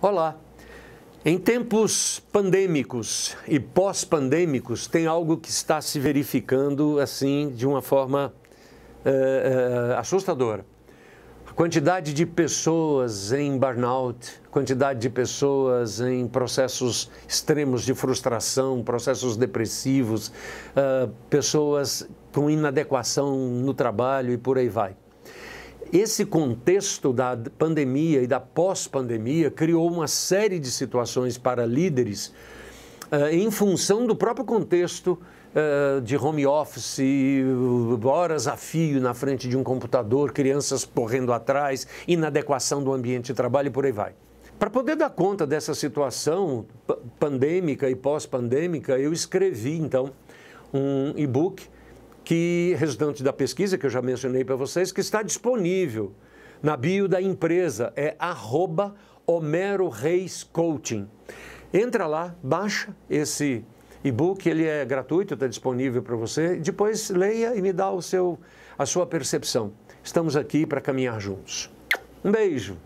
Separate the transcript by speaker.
Speaker 1: Olá! Em tempos pandêmicos e pós-pandêmicos, tem algo que está se verificando assim de uma forma é, é, assustadora. A quantidade de pessoas em burnout, quantidade de pessoas em processos extremos de frustração, processos depressivos, é, pessoas com inadequação no trabalho e por aí vai. Esse contexto da pandemia e da pós-pandemia criou uma série de situações para líderes uh, em função do próprio contexto uh, de home office, horas a fio na frente de um computador, crianças correndo atrás, inadequação do ambiente de trabalho e por aí vai. Para poder dar conta dessa situação pandêmica e pós-pandêmica, eu escrevi então um e-book que resultante da pesquisa que eu já mencionei para vocês, que está disponível na bio da empresa, é arroba Homero Reis Coaching. Entra lá, baixa esse e-book, ele é gratuito, está disponível para você, depois leia e me dá o seu, a sua percepção. Estamos aqui para caminhar juntos. Um beijo!